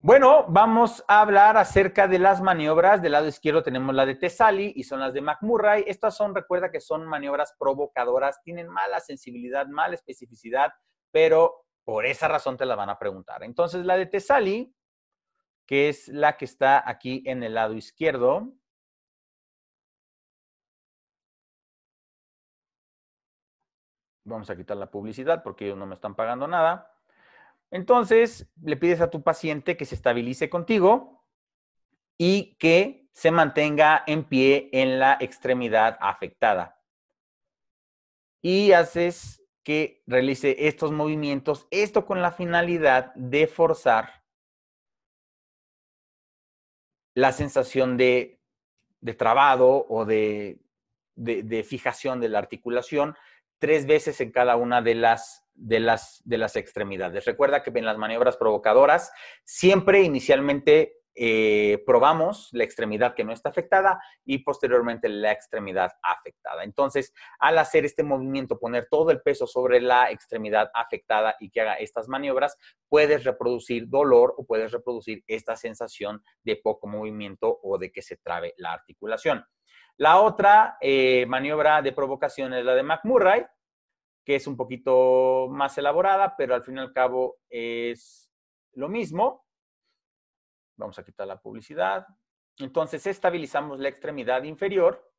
Bueno, vamos a hablar acerca de las maniobras. Del lado izquierdo tenemos la de Tesali y son las de McMurray. Estas son, recuerda que son maniobras provocadoras, tienen mala sensibilidad, mala especificidad, pero por esa razón te la van a preguntar. Entonces, la de Tesali, que es la que está aquí en el lado izquierdo. Vamos a quitar la publicidad porque ellos no me están pagando nada. Entonces, le pides a tu paciente que se estabilice contigo y que se mantenga en pie en la extremidad afectada. Y haces que realice estos movimientos, esto con la finalidad de forzar la sensación de, de trabado o de, de, de fijación de la articulación, tres veces en cada una de las, de las, extremidades. Recuerda que en las maniobras provocadoras siempre inicialmente eh, probamos la extremidad que no está afectada y posteriormente la extremidad afectada. Entonces, al hacer este movimiento, poner todo el peso sobre la extremidad afectada y que haga estas maniobras, puedes reproducir dolor o puedes reproducir esta sensación de poco movimiento o de que se trabe la articulación. La otra eh, maniobra de provocación es la de McMurray, que es un poquito más elaborada, pero al fin y al cabo es lo mismo. Vamos a quitar la publicidad. Entonces estabilizamos la extremidad inferior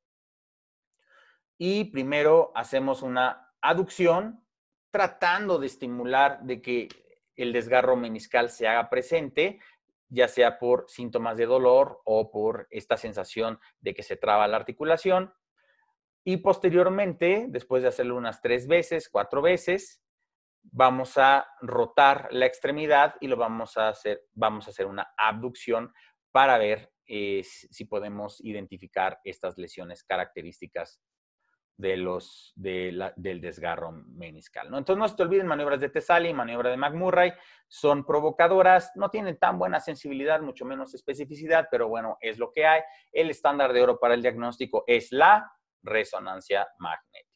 y primero hacemos una aducción tratando de estimular de que el desgarro meniscal se haga presente ya sea por síntomas de dolor o por esta sensación de que se traba la articulación. Y posteriormente, después de hacerlo unas tres veces, cuatro veces, vamos a rotar la extremidad y lo vamos a hacer, vamos a hacer una abducción para ver eh, si podemos identificar estas lesiones características de los, del desgarro meniscal. Entonces no se te olviden maniobras de Tesali, maniobra de McMurray, son provocadoras, no tienen tan buena sensibilidad, mucho menos especificidad, pero bueno, es lo que hay. El estándar de oro para el diagnóstico es la resonancia magnética.